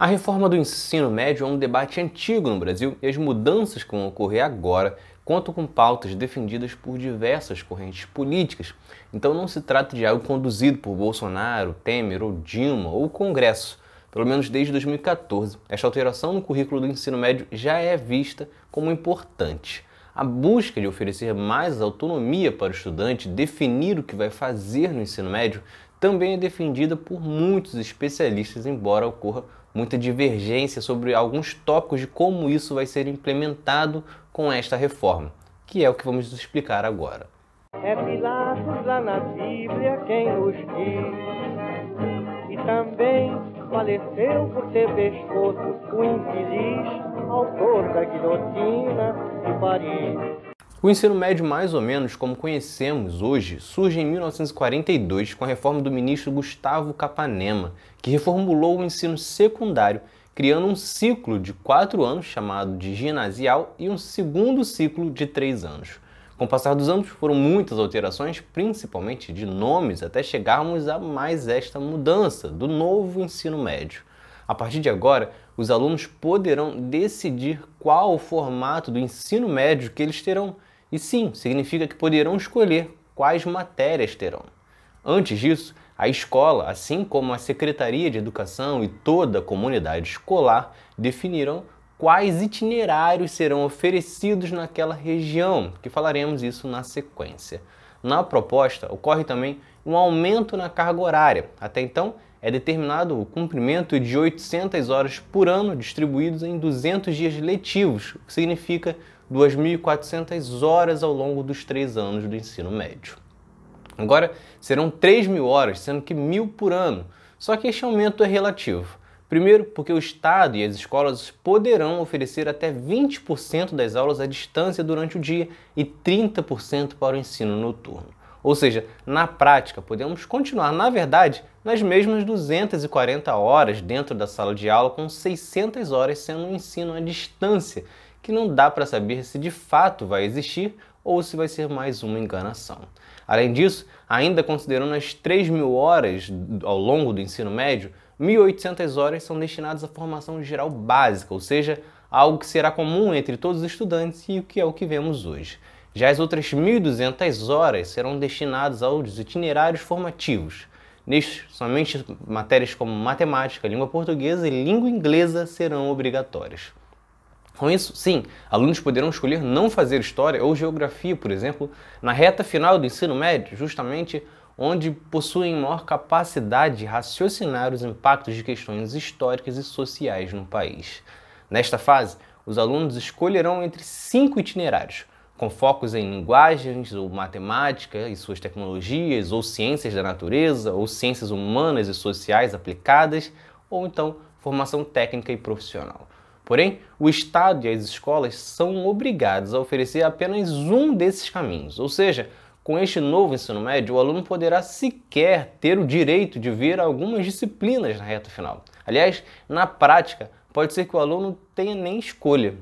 A reforma do ensino médio é um debate antigo no Brasil e as mudanças que vão ocorrer agora contam com pautas defendidas por diversas correntes políticas. Então não se trata de algo conduzido por Bolsonaro, Temer ou Dilma ou Congresso. Pelo menos desde 2014, esta alteração no currículo do ensino médio já é vista como importante. A busca de oferecer mais autonomia para o estudante definir o que vai fazer no ensino médio também é defendida por muitos especialistas, embora ocorra muita divergência sobre alguns tópicos de como isso vai ser implementado com esta reforma, que é o que vamos explicar agora. É Pilatos lá na Bíblia quem nos diz, e também faleceu por ter pescoço o infeliz autor da guilhotina de Paris. O ensino médio, mais ou menos como conhecemos hoje, surge em 1942 com a reforma do ministro Gustavo Capanema, que reformulou o ensino secundário, criando um ciclo de quatro anos chamado de ginasial e um segundo ciclo de três anos. Com o passar dos anos, foram muitas alterações, principalmente de nomes, até chegarmos a mais esta mudança do novo ensino médio. A partir de agora, os alunos poderão decidir qual o formato do ensino médio que eles terão. E sim, significa que poderão escolher quais matérias terão. Antes disso, a escola, assim como a Secretaria de Educação e toda a comunidade escolar, definirão quais itinerários serão oferecidos naquela região, que falaremos isso na sequência. Na proposta, ocorre também um aumento na carga horária. Até então, é determinado o cumprimento de 800 horas por ano distribuídos em 200 dias letivos, o que significa 2.400 horas ao longo dos três anos do ensino médio. Agora, serão 3.000 horas, sendo que 1.000 por ano, só que este aumento é relativo. Primeiro, porque o Estado e as escolas poderão oferecer até 20% das aulas à distância durante o dia e 30% para o ensino noturno. Ou seja, na prática, podemos continuar, na verdade, nas mesmas 240 horas dentro da sala de aula, com 600 horas sendo um ensino à distância, que não dá para saber se de fato vai existir ou se vai ser mais uma enganação. Além disso, ainda considerando as 3 mil horas ao longo do ensino médio, 1.800 horas são destinadas à formação geral básica, ou seja, algo que será comum entre todos os estudantes e o que é o que vemos hoje. Já as outras 1.200 horas serão destinadas aos itinerários formativos. Nestes, somente matérias como matemática, língua portuguesa e língua inglesa serão obrigatórias. Com isso, sim, alunos poderão escolher não fazer história ou geografia, por exemplo, na reta final do ensino médio, justamente onde possuem maior capacidade de raciocinar os impactos de questões históricas e sociais no país. Nesta fase, os alunos escolherão entre cinco itinerários, com focos em linguagens ou matemática e suas tecnologias, ou ciências da natureza, ou ciências humanas e sociais aplicadas, ou então formação técnica e profissional. Porém, o Estado e as escolas são obrigados a oferecer apenas um desses caminhos, ou seja, com este novo ensino médio, o aluno poderá sequer ter o direito de ver algumas disciplinas na reta final. Aliás, na prática, pode ser que o aluno tenha nem escolha,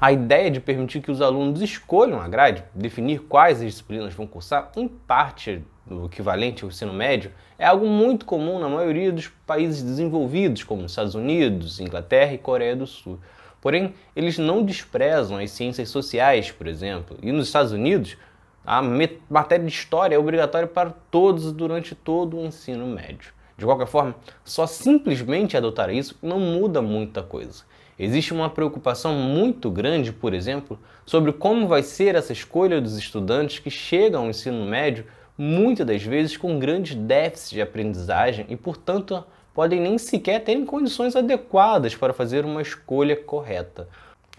a ideia de permitir que os alunos escolham a grade, definir quais as disciplinas vão cursar, em parte do equivalente ao ensino médio, é algo muito comum na maioria dos países desenvolvidos, como os Estados Unidos, Inglaterra e Coreia do Sul. Porém, eles não desprezam as ciências sociais, por exemplo. E nos Estados Unidos, a matéria de história é obrigatória para todos durante todo o ensino médio. De qualquer forma, só simplesmente adotar isso não muda muita coisa. Existe uma preocupação muito grande, por exemplo, sobre como vai ser essa escolha dos estudantes que chegam ao ensino médio muitas das vezes com grandes déficits de aprendizagem e, portanto, podem nem sequer terem condições adequadas para fazer uma escolha correta.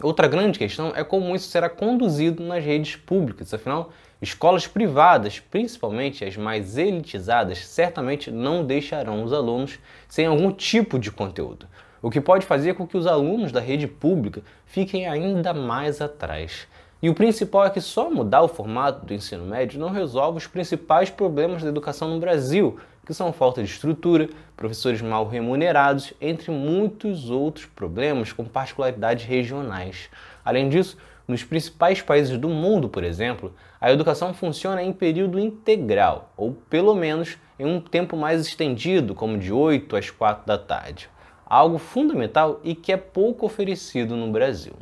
Outra grande questão é como isso será conduzido nas redes públicas, afinal, Escolas privadas, principalmente as mais elitizadas, certamente não deixarão os alunos sem algum tipo de conteúdo, o que pode fazer com que os alunos da rede pública fiquem ainda mais atrás. E o principal é que só mudar o formato do ensino médio não resolve os principais problemas da educação no Brasil, que são falta de estrutura, professores mal remunerados, entre muitos outros problemas com particularidades regionais. Além disso, nos principais países do mundo, por exemplo, a educação funciona em período integral, ou pelo menos em um tempo mais estendido, como de 8 às 4 da tarde. Algo fundamental e que é pouco oferecido no Brasil.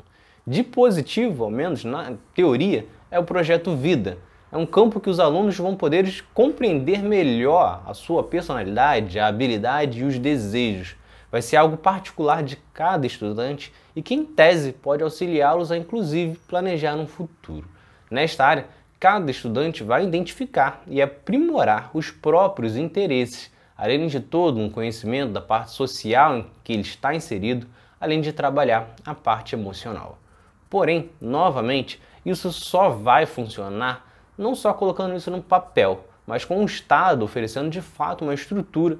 De positivo, ao menos na teoria, é o projeto Vida. É um campo que os alunos vão poder compreender melhor a sua personalidade, a habilidade e os desejos, Vai ser algo particular de cada estudante e que, em tese, pode auxiliá-los a, inclusive, planejar um futuro. Nesta área, cada estudante vai identificar e aprimorar os próprios interesses, além de todo um conhecimento da parte social em que ele está inserido, além de trabalhar a parte emocional. Porém, novamente, isso só vai funcionar não só colocando isso no papel, mas com o Estado oferecendo de fato uma estrutura